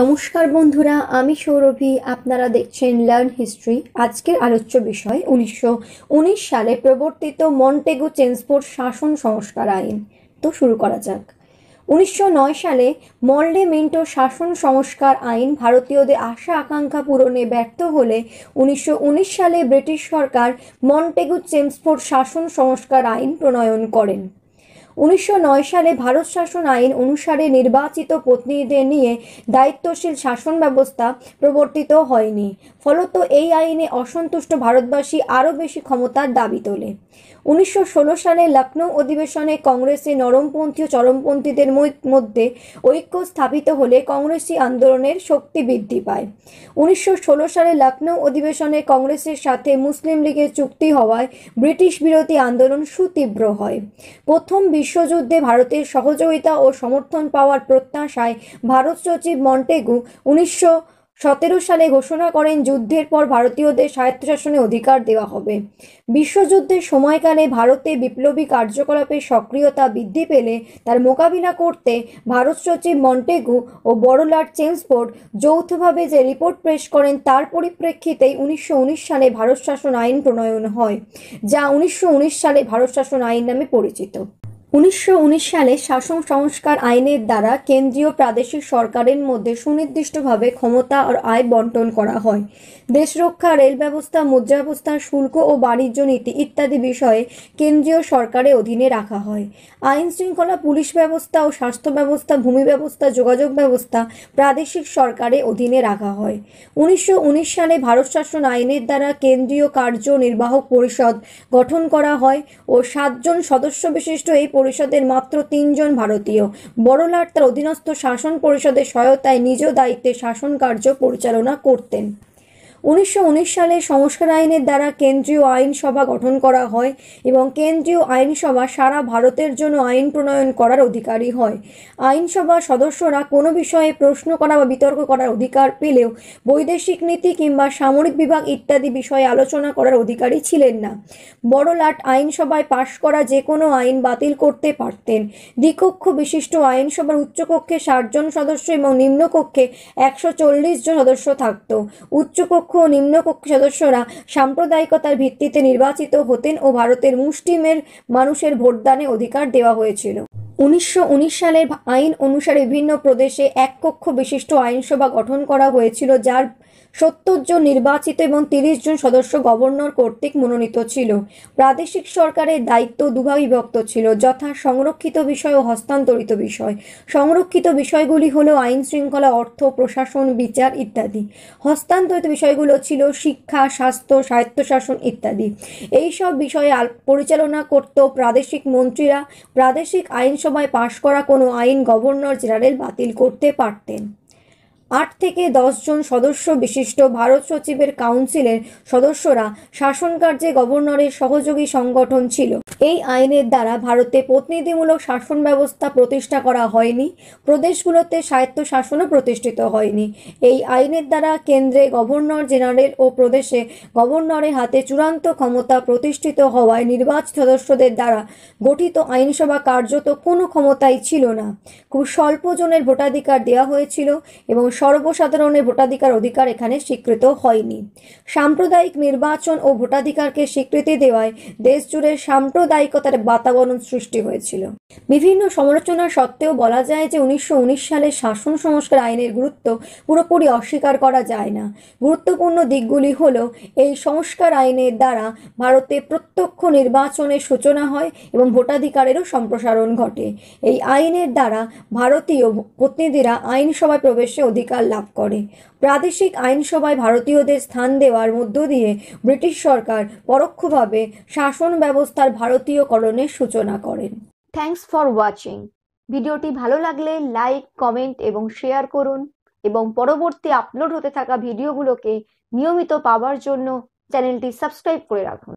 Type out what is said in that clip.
নমস্কার বন্ধুরা আমি সৌরভী আপনারা দেখছেন লার্ন হিস্ট্রি আজকের আলোচ্য বিষয় উনিশশো সালে প্রবর্তিত মন্টেগো চেন্সপোর্ট শাসন সংস্কার আইন তো শুরু করা যাক উনিশশো সালে মল্ডে মিন্টো শাসন সংস্কার আইন ভারতীয়দের আশা আকাঙ্ক্ষা পূরণে ব্যর্থ হলে উনিশশো সালে ব্রিটিশ সরকার মন্টেগু চেমসফোর্ড শাসন সংস্কার আইন প্রণয়ন করেন উনিশশো সালে ভারত শাসন আইন অনুসারে নির্বাচিত প্রতিনিধিদের নিয়ে দায়িত্বশীল শাসন ব্যবস্থা প্রবর্তিত হয়নি ফলত এই আইনে অসন্তুষ্ট ভারতবাসী আরও বেশি ক্ষমতার দাবি তোলে উনিশশো সালে লখনৌ অধিবেশনে কংগ্রেসে নরমপন্থী ও চরমপন্থীদের মধ্যে ঐক্য স্থাপিত হলে কংগ্রেসি আন্দোলনের শক্তি বৃদ্ধি পায় উনিশশো সালে লখনৌ অধিবেশনে কংগ্রেসের সাথে মুসলিম লীগের চুক্তি হওয়ায় ব্রিটিশ বিরোধী আন্দোলন সুতীব্র হয় প্রথম বিশ্বযুদ্ধে ভারতের সহযোগিতা ও সমর্থন পাওয়ার প্রত্যাশায় ভারত সচিব মন্টেগু উনিশশো সতেরো সালে ঘোষণা করেন যুদ্ধের পর ভারতীয়দের স্বায়ত্তশাসনে অধিকার দেওয়া হবে বিশ্বযুদ্ধের সময়কালে ভারতে বিপ্লবী কার্যকলাপের সক্রিয়তা বৃদ্ধি পেলে তার মোকাবিলা করতে ভারত সচিব মন্টেগু ও বড়লার চেমসফোর্ড যৌথভাবে যে রিপোর্ট পেশ করেন তার পরিপ্রেক্ষিতেই উনিশশো সালে ভারত শাসন আইন প্রণয়ন হয় যা উনিশশো সালে ভারত শাসন আইন নামে পরিচিত উনিশশো সালে শাসন সংস্কার আইনের দ্বারা কেন্দ্রীয় প্রাদেশিক সরকারের মধ্যে সুনির্দিষ্টভাবে ক্ষমতা আর আয় বন্টন করা হয় দেশ রক্ষা রেল ব্যবস্থা মুদ্রা ব্যবস্থা শুল্ক ও বাণিজ্য নীতি ইত্যাদি বিষয়ে কেন্দ্রীয় সরকারের অধীনে রাখা হয় আইন শৃঙ্খলা পুলিশ ব্যবস্থা ও স্বাস্থ্য ব্যবস্থা ভূমি ব্যবস্থা যোগাযোগ ব্যবস্থা প্রাদেশিক সরকারের অধীনে রাখা হয় উনিশশো সালে ভারত শাসন আইনের দ্বারা কেন্দ্রীয় কার্যনির্বাহক পরিষদ গঠন করা হয় ও সাতজন সদস্য বিশিষ্ট এই পরিষদের মাত্র তিনজন ভারতীয় বড়লাট তার অধীনস্থ শাসন পরিষদের সহায়তায় নিজ দায়িত্বে শাসন কার্য পরিচালনা করতেন উনিশশো সালে সংস্কার আইনের দ্বারা কেন্দ্রীয় আইনসভা গঠন করা হয় এবং কেন্দ্রীয় আইনসভা সারা ভারতের জন্য আইন প্রণয়ন করার অধিকারী হয় আইনসভা সদস্যরা কোনো বিষয়ে প্রশ্ন করা বা বিতর্ক করার অধিকার পেলেও বৈদেশিক নীতি কিংবা সামরিক বিভাগ ইত্যাদি বিষয়ে আলোচনা করার অধিকারী ছিলেন না বড়লাট আইনসভায় পাশ করা যে কোনো আইন বাতিল করতে পারতেন দ্বিকক্ষ বিশিষ্ট আইনসভার উচ্চকক্ষে ষাট জন সদস্য এবং নিম্নকক্ষে একশো চল্লিশ জন সদস্য থাকত উচ্চকক্ষ কক্ষ ও নিম্নকক্ষ সদস্যরা সাম্প্রদায়িকতার ভিত্তিতে নির্বাচিত হতেন ও ভারতের মুসলিমের মানুষের ভোটদানে অধিকার দেওয়া হয়েছিল উনিশশো সালের আইন অনুসারে বিভিন্ন প্রদেশে এক কক্ষ বিশিষ্ট আইনসভা গঠন করা হয়েছিল যার সত্তর জন নির্বাচিত এবং তিরিশ জন সদস্য গভর্নর কর্তৃক মনোনীত ছিল প্রাদেশিক সরকারের দায়িত্ব দুভাবে বিভক্ত ছিল যথা সংরক্ষিত বিষয় ও হস্তান্তরিত বিষয় সংরক্ষিত বিষয়গুলি হলো আইন শৃঙ্খলা অর্থ প্রশাসন বিচার ইত্যাদি হস্তান্তরিত বিষয়গুলো ছিল শিক্ষা স্বাস্থ্য স্বায়ত্তশাসন ইত্যাদি এইসব বিষয়ে পরিচালনা করত প্রাদেশিক মন্ত্রীরা প্রাদেশিক আইনসভা সময় পাশ করা কোনো আইন গভর্নর জেনারেল বাতিল করতে পারতেন আট থেকে দশজন সদস্য বিশিষ্ট ভারত সচিবের কাউন্সিলের সদস্যরা শাসন কার্যে গভর্নরের সহযোগী সংগঠন ছিল এই আইনের দ্বারা ভারতে প্রতিনিধিমূলক শাসন ব্যবস্থা প্রতিষ্ঠা করা হয়নি প্রদেশগুলোতে শাসনও প্রতিষ্ঠিত হয়নি এই আইনের দ্বারা কেন্দ্রে গভর্নর জেনারেল ও প্রদেশে গভর্নরের হাতে চূড়ান্ত ক্ষমতা প্রতিষ্ঠিত হওয়ায় নির্বাচিত সদস্যদের দ্বারা গঠিত আইনসভা কার্যত কোনো ক্ষমতাই ছিল না খুব স্বল্প জনের ভোটাধিকার দেওয়া হয়েছিল এবং সর্বসাধারণের ভোটাধিকার অধিকার এখানে স্বীকৃত হয়নি সাম্প্রদায়িক নির্বাচন ও ভোটাধিকারকে স্বীকৃতি দেওয়ায় দেশজুড়ে সাম্প্রদায়িকতার বাতাবরণ সৃষ্টি হয়েছিল বিভিন্ন সমালোচনা সত্ত্বেও বলা যায় যে উনিশশো সালে শাসন সংস্কার আইনের গুরুত্ব পুরোপুরি অস্বীকার করা যায় না গুরুত্বপূর্ণ দিকগুলি হল এই সংস্কার আইনের দ্বারা ভারতে প্রত্যক্ষ নির্বাচনের সূচনা হয় এবং ভোটাধিকারেরও সম্প্রসারণ ঘটে এই আইনের দ্বারা ভারতীয় প্রতিনিধিরা আইনসভায় প্রবেশে অধিকার অধিকার লাভ করে প্রাদেশিক আইনসভায় ভারতীয়দের স্থান দেওয়ার মধ্য দিয়ে ব্রিটিশ সরকার পরোক্ষভাবে শাসন ব্যবস্থার ভারতীয়করণের সূচনা করেন থ্যাংকস ফর ওয়াচিং ভিডিওটি ভালো লাগলে লাইক কমেন্ট এবং শেয়ার করুন এবং পরবর্তী আপলোড হতে থাকা ভিডিওগুলোকে নিয়মিত পাওয়ার জন্য চ্যানেলটি সাবস্ক্রাইব করে রাখুন